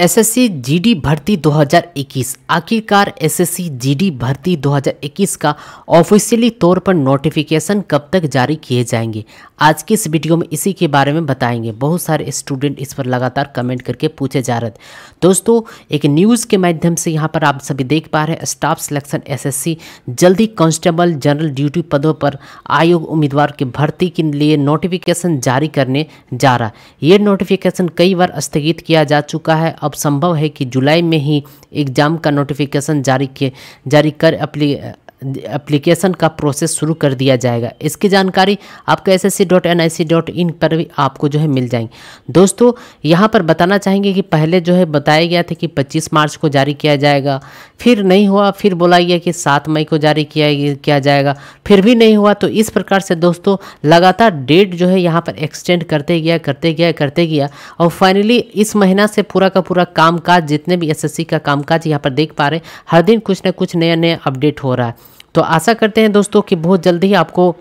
SSC GD भर्ती 2021 आखिरकार SSC GD भर्ती 2021 का ऑफिशियली तौर पर नोटिफिकेशन कब तक जारी किए जाएंगे आज की इस वीडियो में इसी के बारे में बताएंगे बहुत सारे स्टूडेंट इस पर लगातार कमेंट करके पूछे जा रहे दोस्तों एक न्यूज़ के माध्यम से यहाँ पर आप सभी देख पा रहे हैं स्टाफ सिलेक्शन एस जल्दी कॉन्स्टेबल जनरल ड्यूटी पदों पर आयोग उम्मीदवार की भर्ती के लिए नोटिफिकेशन जारी करने जा रहा है ये नोटिफिकेशन कई बार स्थगित किया जा चुका है अब संभव है कि जुलाई में ही एग्ज़ाम का नोटिफिकेशन जारी किए जारी कर अपली एप्लीकेशन का प्रोसेस शुरू कर दिया जाएगा इसकी जानकारी आपको S S C dot N I C dot in पर भी आपको जो है मिल जाएंगी दोस्तों यहाँ पर बताना चाहेंगे कि पहले जो है बताया गया था कि 25 मार्च को जारी किया जाएगा फिर नहीं हुआ फिर बोला गया कि 7 मई को जारी किया किया जाएगा फिर भी नहीं हुआ तो इस प्रकार से दोस्तों लगातार डेट जो है यहाँ पर एक्सटेंड करते गया करते गया करते गया और फाइनली इस महीना से पूरा का पूरा कामकाज जितने भी एस का कामकाज यहाँ पर देख पा रहे हैं हर दिन कुछ ना कुछ नया नया अपडेट हो रहा है तो आशा करते हैं दोस्तों कि बहुत जल्द ही आपको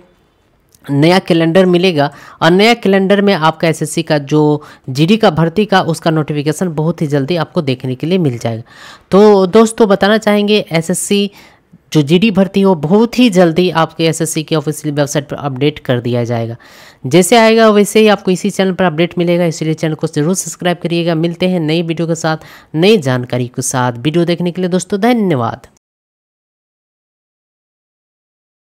नया कैलेंडर मिलेगा और नया कैलेंडर में आपका एसएससी का जो जीडी का भर्ती का उसका नोटिफिकेशन बहुत ही जल्दी आपको देखने के लिए मिल जाएगा तो दोस्तों बताना चाहेंगे एसएससी जो जीडी भर्ती हो बहुत ही जल्दी आपके एसएससी की ऑफिशियल वेबसाइट पर अपडेट कर दिया जाएगा जैसे आएगा वैसे ही आपको इसी चैनल पर अपडेट मिलेगा इसलिए चैनल को जरूर सब्सक्राइब करिएगा मिलते हैं नई वीडियो के साथ नई जानकारी के साथ वीडियो देखने के लिए दोस्तों धन्यवाद